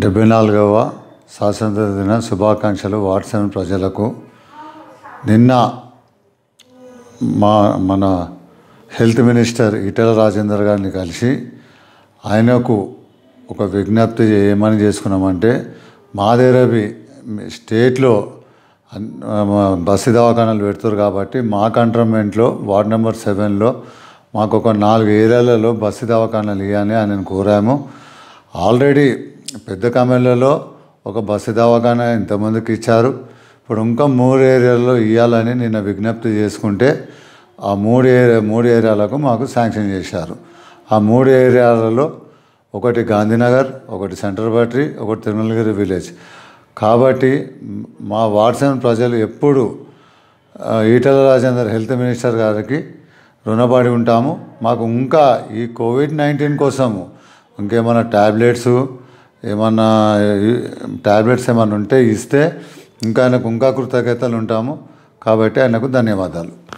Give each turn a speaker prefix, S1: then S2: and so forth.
S1: డెబ్బై నాలుగవ స్వాతంత్ర దిన శుభాకాంక్షలు వాట్సన్ ప్రజలకు నిన్న మా మన హెల్త్ మినిస్టర్ ఈటల రాజేందర్ గారిని కలిసి ఆయనకు ఒక విజ్ఞప్తి ఏమని చేసుకున్నామంటే మాదేరవి స్టేట్లో బస్సు దవాఖానాలు పెడుతారు కాబట్టి మా కంట్రమెంట్లో వార్డ్ నెంబర్ సెవెన్లో మాకు ఒక నాలుగు ఏరియాలలో బస్సు దవాఖానాలు ఇవ్వాలి అని కోరాము ఆల్రెడీ పెద్ద కామెర్లలో ఒక బస్సు దవాఖాన ఇంతమందికి ఇచ్చారు ఇప్పుడు ఇంకా మూడు ఏరియాల్లో ఇవ్వాలని నిన్న విజ్ఞప్తి చేసుకుంటే ఆ మూడు ఏరియా మూడు ఏరియాలకు మాకు శాంక్షన్ చేశారు ఆ మూడు ఏరియాలలో ఒకటి గాంధీనగర్ ఒకటి సెంట్రల్ బ్యాటరీ ఒకటి తిరుమలగిరి విలేజ్ కాబట్టి మా వాట్సన్ ప్రజలు ఎప్పుడు ఈటల రాజేందర్ హెల్త్ మినిస్టర్ గారికి రుణపడి ఉంటాము మాకు ఇంకా ఈ కోవిడ్ నైన్టీన్ కోసము ఇంకేమైనా ట్యాబ్లెట్స్ ఏమన్నా ట్యాబ్లెట్స్ ఏమైనా ఉంటే ఇస్తే ఇంకా ఆయనకు ఇంకా కృతజ్ఞతలు ఉంటాము కాబట్టి ఆయనకు ధన్యవాదాలు